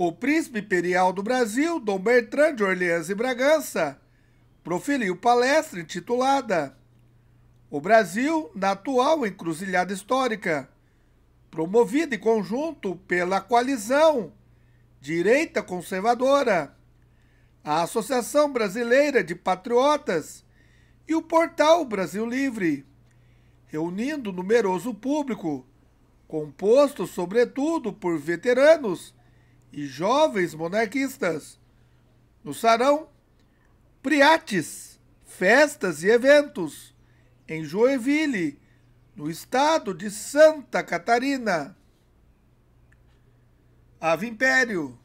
o príncipe imperial do Brasil, Dom Bertrand de Orleans e Bragança, proferiu palestra intitulada O Brasil na atual encruzilhada histórica, promovida em conjunto pela coalizão direita conservadora, a Associação Brasileira de Patriotas e o portal Brasil Livre, reunindo numeroso público, composto sobretudo por veteranos e jovens monarquistas. No Sarão, priates, festas e eventos, em Joinville, no estado de Santa Catarina. Ave Império.